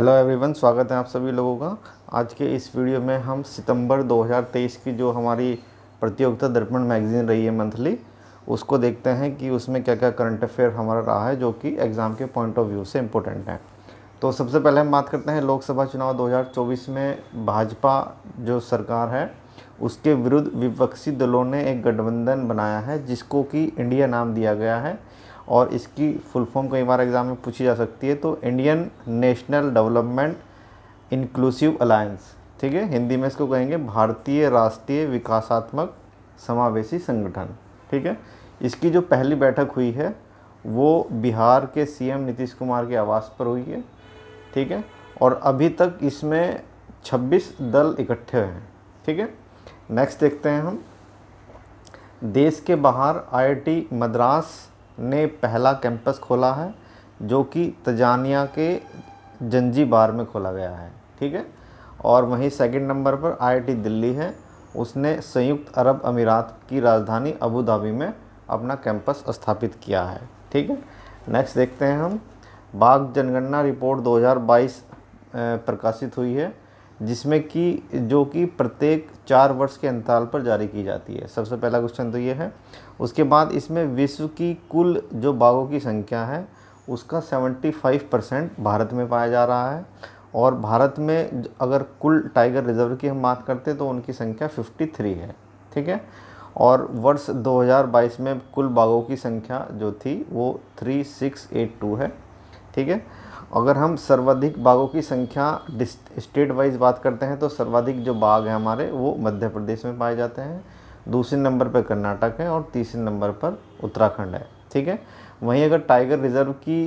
hello everyone स्वागत है आप सभी लोगों का आज के इस वीडियो में हम सितंबर 2023 की जो हमारी प्रतियोगिता दर्पण मैगजीन रही है मंथली उसको देखते हैं कि उसमें क्या क्या करंट अफेयर हमारा रहा है जो कि एग्ज़ाम के पॉइंट ऑफ व्यू से इम्पोर्टेंट है तो सबसे पहले हम बात करते हैं लोकसभा चुनाव 2024 में भाजपा जो सरकार है उसके विरुद्ध विपक्षी दलों ने एक गठबंधन बनाया है जिसको कि इंडिया नाम दिया गया है और इसकी फुल फॉर्म कई बार एग्ज़ाम में पूछी जा सकती है तो Indian national development inclusive alliance ठीक है हिंदी में इसको कहेंगे भारतीय राष्ट्रीय विकासात्मक समावेशी संगठन ठीक है इसकी जो पहली बैठक हुई है वो बिहार के सीएम नीतीश कुमार के आवास पर हुई है ठीक है और अभी तक इसमें 26 दल इकट्ठे हैं ठीक है नेक्स्ट देखते हैं हम देश के बाहर आईआईटी मद्रास ने पहला कैंपस खोला है जो कि तजानिया के जंजी बार में खोला गया है ठीक है और वहीं सेकंड नंबर पर आईआईटी दिल्ली है उसने संयुक्त अरब अमीरात की राजधानी अबू धाबी में अपना कैंपस स्थापित किया है ठीक है नेक्स्ट देखते हैं हम बाघ जनगणना रिपोर्ट 2022 प्रकाशित हुई है जिसमें कि जो कि प्रत्येक चार वर्ष के अंतराल पर जारी की जाती है सबसे पहला क्वेश्चन तो ये है उसके बाद इसमें विश्व की कुल जो बाघों की संख्या है उसका 75 परसेंट भारत में पाया जा रहा है और भारत में अगर कुल टाइगर रिजर्व की हम बात करते हैं तो उनकी संख्या 53 है ठीक है और वर्ष 2022 में कुल बाघों की संख्या जो थी वो 3682 है ठीक है अगर हम सर्वाधिक बाघों की संख्या स्टेट वाइज बात करते हैं तो सर्वाधिक जो बाघ हैं हमारे वो मध्य प्रदेश में पाए जाते हैं दूसरे नंबर पर कर्नाटक है और तीसरे नंबर पर उत्तराखंड है ठीक है वहीं अगर टाइगर रिज़र्व की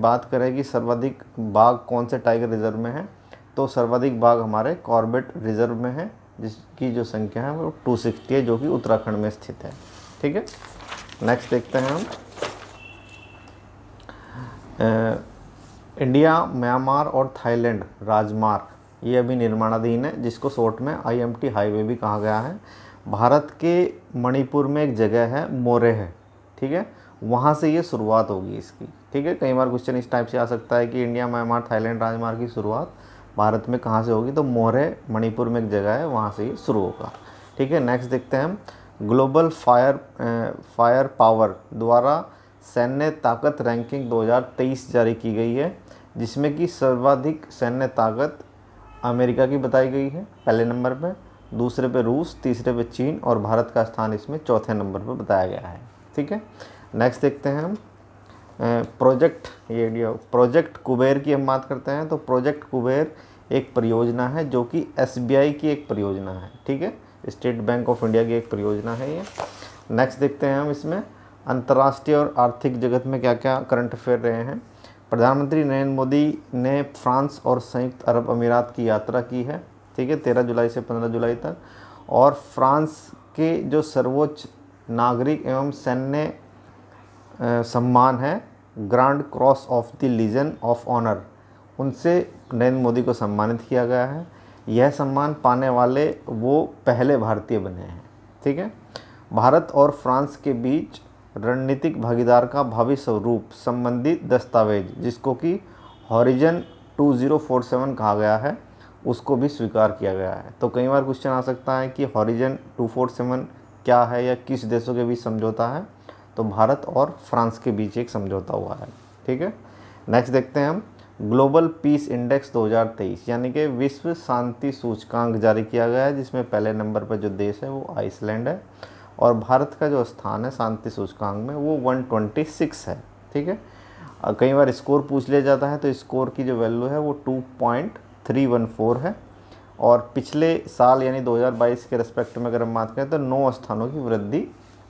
बात करें कि सर्वाधिक बाघ कौन से टाइगर रिज़र्व में है तो सर्वाधिक बाघ हमारे कॉर्बेट रिज़र्व में है जिसकी जो संख्या है वो टू सिक्सटी है जो कि उत्तराखंड में स्थित है ठीक है नेक्स्ट देखते हैं हम इंडिया म्यांमार और थाईलैंड राजमार्ग ये अभी निर्माणाधीन है जिसको शॉर्ट में आईएमटी हाईवे भी कहा गया है भारत के मणिपुर में एक जगह है मोरे है ठीक है वहाँ से ये शुरुआत होगी इसकी ठीक है कई बार क्वेश्चन इस टाइप से आ सकता है कि इंडिया म्यांमार थाईलैंड राजमार्ग की शुरुआत भारत में कहाँ से होगी तो मोरे मणिपुर में एक जगह है वहाँ से ये शुरू होगा ठीक है नेक्स्ट देखते हैं हम ग्लोबल फायर फायर पावर द्वारा सैन्य ताकत रैंकिंग 2023 जारी की गई है जिसमें कि सर्वाधिक सैन्य ताकत अमेरिका की बताई गई है पहले नंबर पर दूसरे पे रूस तीसरे पे चीन और भारत का स्थान इसमें चौथे नंबर पर बताया गया है ठीक है नेक्स्ट देखते हैं हम प्रोजेक्ट ये प्रोजेक्ट कुबेर की हम बात करते हैं तो प्रोजेक्ट कुबेर एक परियोजना है जो कि एसबीआई की एक परियोजना है ठीक है स्टेट बैंक ऑफ इंडिया की एक परियोजना है ये नेक्स्ट देखते हैं हम इसमें अंतर्राष्ट्रीय और आर्थिक जगत में क्या क्या करंट अफेयर रहे हैं प्रधानमंत्री नरेंद्र मोदी ने फ्रांस और संयुक्त अरब अमीरात की यात्रा की है ठीक है तेरह जुलाई से पंद्रह जुलाई तक और फ्रांस के जो सर्वोच्च नागरिक एवं सैन्य सम्मान है grand cross of the legion of honour उनसे नरेंद्र मोदी को सम्मानित किया गया है यह सम्मान पाने वाले वो पहले भारतीय बने हैं ठीक है भारत और फ्रांस के बीच रणनीतिक भागीदार का भविष्य स्वरूप संबंधित दस्तावेज जिसको कि हॉरिजन 2047 कहा गया है उसको भी स्वीकार किया गया है तो कई बार क्वेश्चन आ सकता है कि हॉरिजन 247 क्या है या किस देशों के बीच समझौता है तो भारत और फ्रांस के बीच एक समझौता हुआ है ठीक है नेक्स्ट देखते हैं हम ग्लोबल पीस इंडेक्स 2023 यानी कि विश्व शांति सूचकांक जारी किया गया है जिसमें पहले नंबर पर जो देश है वो आइसलैंड है और भारत का जो स्थान है शांति सूचकांक में वो 126 है ठीक है कई बार स्कोर पूछ लिया जाता है तो स्कोर की जो वैल्यू है वो 2.314 है और पिछले साल यानी 2022 के रेस्पेक्ट में अगर हम बात करें तो नौ स्थानों की वृद्धि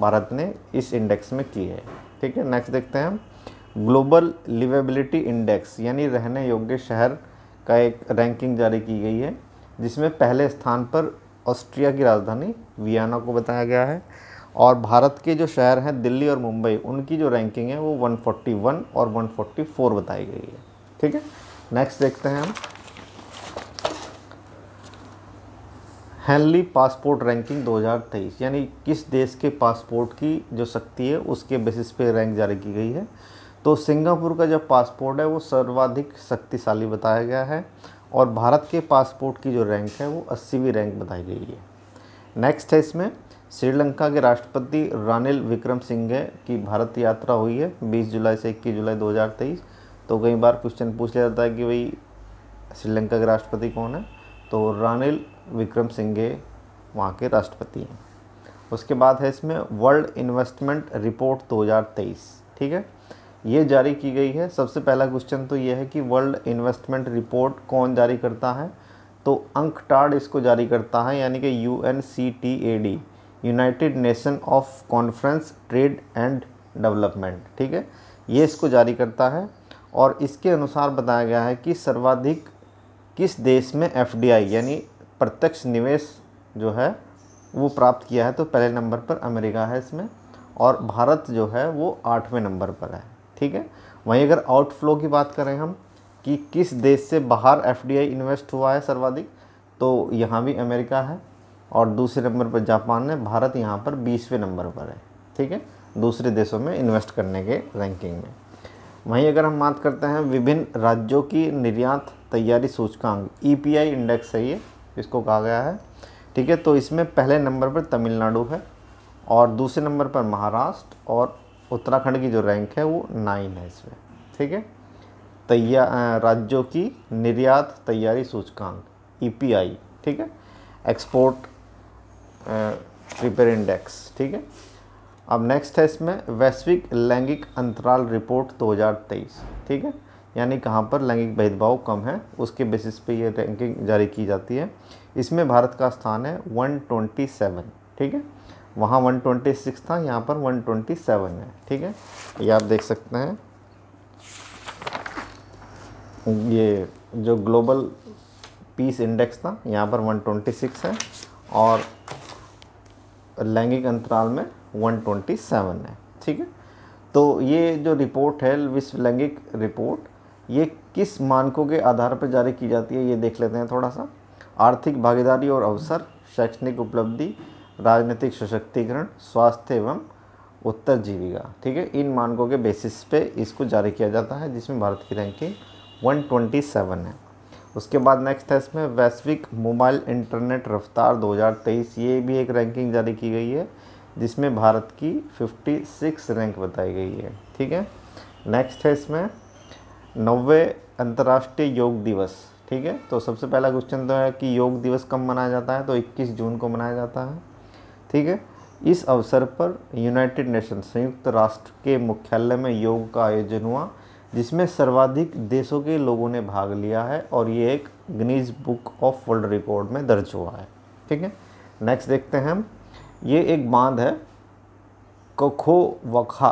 भारत ने इस इंडेक्स में की है ठीक है नेक्स्ट देखते हैं हम ग्लोबल लिवेबिलिटी इंडेक्स यानी रहने योग्य शहर का एक रैंकिंग जारी की गई है जिसमें पहले स्थान पर ऑस्ट्रिया की राजधानी वियना को बताया गया है और भारत के जो शहर हैं दिल्ली और मुंबई उनकी जो रैंकिंग है वो 141 और 144 बताई गई है ठीक है नेक्स्ट देखते हैं हम हैंनली पासपोर्ट रैंकिंग 2023 यानी किस देश के पासपोर्ट की जो शक्ति है उसके बेसिस पे रैंक जारी की गई है तो सिंगापुर का जो पासपोर्ट है वो सर्वाधिक शक्तिशाली बताया गया है और भारत के पासपोर्ट की जो रैंक है वो अस्सीवीं रैंक बताई गई है नेक्स्ट है इसमें श्रीलंका के राष्ट्रपति रानिल विक्रम सिंघे की भारत यात्रा हुई है 20 जुलाई से 21 जुलाई 2023 तो कई बार क्वेश्चन पूछ लिया जाता है कि भाई श्रीलंका के राष्ट्रपति कौन है तो रानिल विक्रम सिंघे वहाँ के राष्ट्रपति हैं उसके बाद है इसमें वर्ल्ड इन्वेस्टमेंट रिपोर्ट 2023 ठीक है ये जारी की गई है सबसे पहला क्वेश्चन तो ये है कि वर्ल्ड इन्वेस्टमेंट रिपोर्ट कौन जारी करता है तो अंकटाड इसको जारी करता है यानी कि U N C T A D united nation of conference trade and development ठीक है ये इसको जारी करता है और इसके अनुसार बताया गया है कि सर्वाधिक किस देश में एफ यानी प्रत्यक्ष निवेश जो है वो प्राप्त किया है तो पहले नंबर पर अमेरिका है इसमें और भारत जो है वो आठवें नंबर पर है ठीक है वहीं अगर आउटफ्लो की बात करें हम कि किस देश से बाहर एफ इन्वेस्ट हुआ है सर्वाधिक तो यहाँ भी अमेरिका है और दूसरे नंबर पर जापान है भारत यहाँ पर बीसवें नंबर पर है ठीक है दूसरे देशों में इन्वेस्ट करने के रैंकिंग में वहीं अगर हम बात करते हैं विभिन्न राज्यों की निर्यात तैयारी सूचकांक ईपीआई e इंडेक्स है ये इसको कहा गया है ठीक है तो इसमें पहले नंबर पर तमिलनाडु है और दूसरे नंबर पर महाराष्ट्र और उत्तराखंड की जो रैंक है वो नाइन है इसमें ठीक है तैया राज्यों की निर्यात तैयारी सूचकांक ईपीआई e ठीक है एक्सपोर्ट प्रिपेयर इंडेक्स ठीक है अब नेक्स्ट है इसमें वैश्विक लैंगिक अंतराल रिपोर्ट 2023 ठीक है यानी कहाँ पर लैंगिक भेदभाव कम है उसके बेसिस पे ये रैंकिंग जारी की जाती है इसमें भारत का स्थान है 127 ठीक है वहाँ सिक्स था यहाँ पर 127 है ठीक है ये आप देख सकते हैं ये जो ग्लोबल पीस इंडेक्स था यहाँ पर 126 है और लैंगिक अंतराल में 127 है ठीक है तो ये जो रिपोर्ट है विश्व लैंगिक रिपोर्ट ये किस मानकों के आधार पर जारी की जाती है ये देख लेते हैं थोड़ा सा आर्थिक भागीदारी और अवसर शैक्षणिक उपलब्धि राजनीतिक सशक्तिकरण स्वास्थ्य एवं उत्तर जीविका ठीक है इन मानकों के बेसिस पे इसको जारी किया जाता है जिसमें भारत की रैंकिंग 127 है उसके बाद नेक्स्ट है इसमें वैश्विक मोबाइल इंटरनेट रफ्तार 2023 ये भी एक रैंकिंग जारी की गई है जिसमें भारत की 56 रैंक बताई गई है ठीक है नेक्स्ट है इसमें नब्बे अंतर्राष्ट्रीय योग दिवस ठीक है तो सबसे पहला क्वेश्चन तो है कि योग दिवस कब मनाया जाता है तो इक्कीस जून को मनाया जाता है ठीक है इस अवसर पर यूनाइटेड नेशन संयुक्त राष्ट्र के मुख्यालय में योग का आयोजन हुआ जिसमें सर्वाधिक देशों के लोगों ने भाग लिया है और ये एक Guinness book of world record में दर्ज हुआ है ठीक है नेक्स्ट देखते हैं हम ये एक बांध है कखो वखा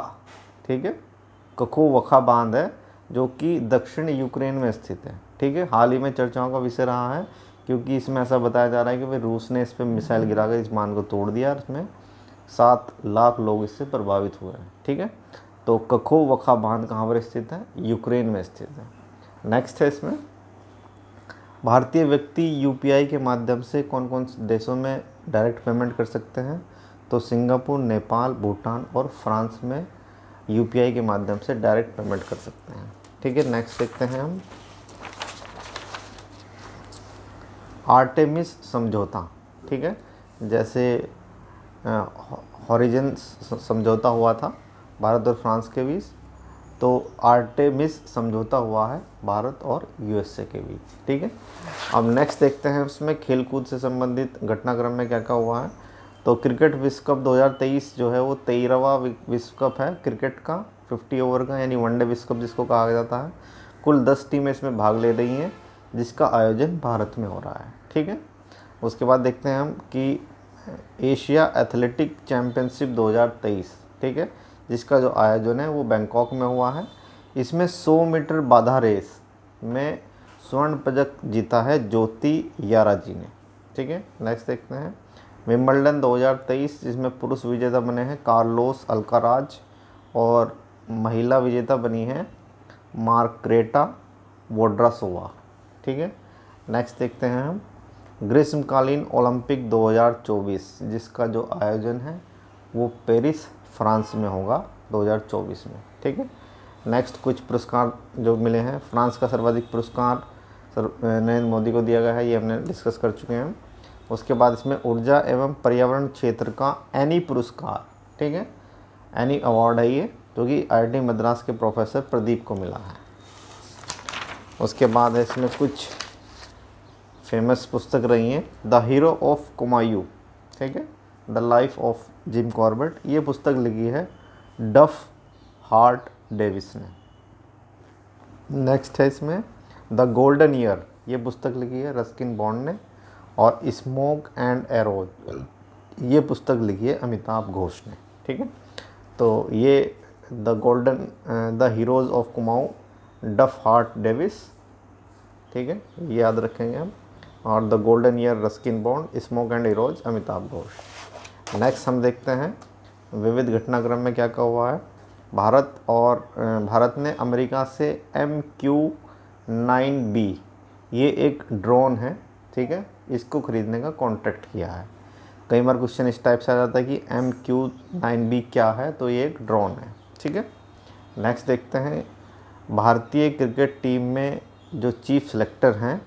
ठीक है कखो वखा बांध है जो कि दक्षिण यूक्रेन में स्थित है ठीक है हाल ही में चर्चाओं का विषय रहा है क्योंकि इसमें ऐसा बताया जा रहा है कि भाई रूस ने इस पर मिसाइल गिरा कर इस मान को तोड़ दिया और इसमें सात लाख लोग इससे प्रभावित हुए हैं ठीक है तो कखो वखा बांध कहाँ पर स्थित है यूक्रेन में स्थित है नेक्स्ट है इसमें भारतीय व्यक्ति यू के माध्यम से कौन कौन से देशों में डायरेक्ट पेमेंट कर सकते हैं तो सिंगापुर नेपाल भूटान और फ्रांस में यू के माध्यम से डायरेक्ट पेमेंट कर सकते हैं ठीक है नेक्स्ट देखते हैं हम आर्टेमिस समझौता ठीक है जैसे हॉरिजन समझौता हुआ था भारत और फ्रांस के बीच तो आर्टेमिस समझौता हुआ है भारत और यूएसए के बीच ठीक है अब नेक्स्ट देखते हैं उसमें खेलकूद से संबंधित घटनाक्रम में क्या क्या हुआ है तो क्रिकेट विश्व कप 2023 जो है वो तेरहवा विश्व कप है क्रिकेट का 50 ओवर का यानी वनडे विश्व कप जिसको कहा जाता है कुल 10 टीमें इसमें भाग ले रही हैं जिसका आयोजन भारत में हो रहा है ठीक है उसके बाद देखते हैं हम कि एशिया एथलेटिक चैम्पियनशिप 2023 ठीक है जिसका जो आयोजन है वो बैंकॉक में हुआ है इसमें 100 मीटर बाधा रेस में स्वर्ण पदक जीता है ज्योति यारा जी ने ठीक है नेक्स्ट देखते हैं विम्बलडन 2023 जिसमें पुरुष विजेता बने हैं कार्लोस अल्काराज और महिला विजेता बनी है मार्क्रेटा वोड्रासोवा ठीक है नेक्स्ट देखते हैं हम ग्रीष्मकालीन ओलंपिक 2024 जिसका जो आयोजन है वो पेरिस फ्रांस में होगा 2024 में ठीक है नेक्स्ट कुछ पुरस्कार जो मिले हैं फ्रांस का सर्वाधिक पुरस्कार सर नरेंद्र मोदी को दिया गया है ये हमने डिस्कस कर चुके हैं उसके बाद इसमें ऊर्जा एवं पर्यावरण क्षेत्र का एनी पुरस्कार ठीक है एनी अवार्ड है ये जो कि आई मद्रास के प्रोफेसर प्रदीप को मिला है उसके बाद इसमें कुछ फेमस पुस्तक रही हैं द हीरो ऑफ कुमायू ठीक है the life of Jim Corbett ये पुस्तक लिखी है डफ हार्ट डेविस ने नेक्स्ट है इसमें द गोल्डन ईयर ये पुस्तक लिखी है रस्किन बॉन्ड ने और स्मोक एंड एरोज ये पुस्तक लिखी है अमिताभ घोष ने ठीक है तो ये the golden the heroes of Kumaon Duff Hart Davis ठीक है याद रखेंगे हम और the golden year Ruskin Bond smoke and ashes Amitav Ghosh next हम देखते हैं विविध घटनाक्रम में क्या क्या हुआ है भारत और भारत ने अमेरिका से एम क्यू नाइन बी ये एक ड्रोन है ठीक है इसको ख़रीदने का कॉन्ट्रैक्ट किया है कई बार क्वेश्चन इस टाइप से आ जाता है कि एम क्यू नाइन बी क्या है तो ये एक ड्रोन है ठीक है नेक्स्ट देखते हैं भारतीय क्रिकेट टीम में जो चीफ सेलेक्टर हैं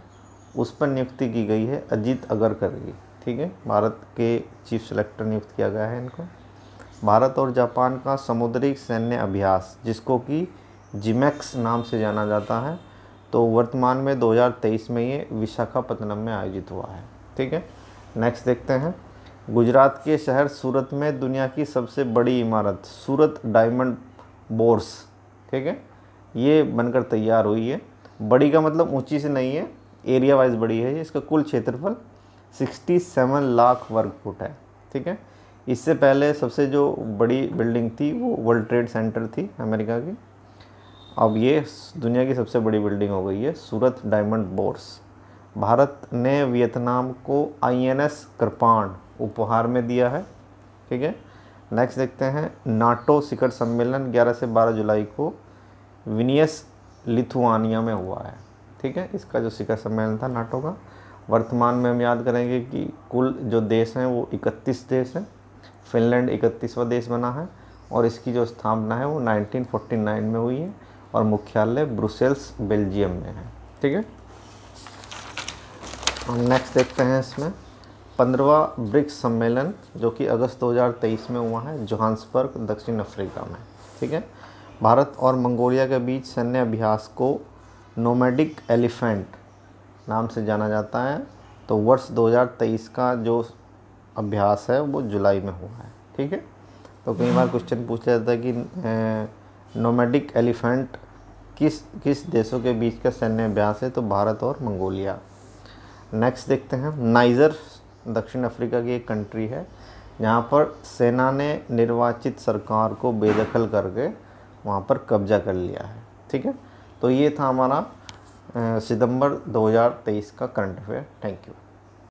उस पर नियुक्ति की गई है अजीत अगरकर की ठीक है भारत के चीफ सेलेक्टर नियुक्त किया गया है इनको भारत और जापान का समुद्री सैन्य अभ्यास जिसको कि जिमैक्स नाम से जाना जाता है तो वर्तमान में 2023 में ये विशाखापत्तनम में आयोजित हुआ है ठीक है नेक्स्ट देखते हैं गुजरात के शहर सूरत में दुनिया की सबसे बड़ी इमारत सूरत डायमंड बोर्स ठीक है ये बनकर तैयार हुई है बड़ी का मतलब ऊंची से नहीं है एरिया वाइज बड़ी है इसका कुल क्षेत्रफल 67 लाख वर्ग फुट है ठीक है इससे पहले सबसे जो बड़ी बिल्डिंग थी वो वर्ल्ड ट्रेड सेंटर थी अमेरिका की अब ये दुनिया की सबसे बड़ी बिल्डिंग हो गई है सूरत डायमंड बोर्स भारत ने वियतनाम को आईएनएस कृपाण उपहार में दिया है ठीक है नेक्स्ट देखते हैं नाटो शिखर सम्मेलन 11 से 12 जुलाई को विनियस लिथुआनिया में हुआ है ठीक है इसका जो शिखर सम्मेलन था नाटो का वर्तमान में हम याद करेंगे कि कुल जो देश हैं वो इकतीस देश हैं फिनलैंड इकतीसवा देश बना है और इसकी जो स्थापना है वो 1949 में हुई है और मुख्यालय ब्रुसेल्स बेल्जियम में है ठीक है हम नेक्स्ट देखते हैं इसमें पंद्रवा ब्रिक्स सम्मेलन जो कि अगस्त 2023 में हुआ है जोहान्सबर्ग दक्षिण अफ्रीका में ठीक है भारत और मंगोलिया के बीच सैन्य अभ्यास को नोमेडिक एलिफेंट नाम से जाना जाता है तो वर्ष 2023 का जो अभ्यास है वो जुलाई में हुआ है ठीक है तो कई बार क्वेश्चन पूछा जाता है कि नोमेडिक एलिफेंट किस किस देशों के बीच का सैन्य अभ्यास है तो भारत और मंगोलिया नेक्स्ट देखते हैं नाइजर दक्षिण अफ्रीका की एक कंट्री है जहाँ पर सेना ने निर्वाचित सरकार को बेदखल करके वहाँ पर कब्जा कर लिया है ठीक है तो ये था हमारा सितंबर 2023 का करंट अफेयर थैंक यू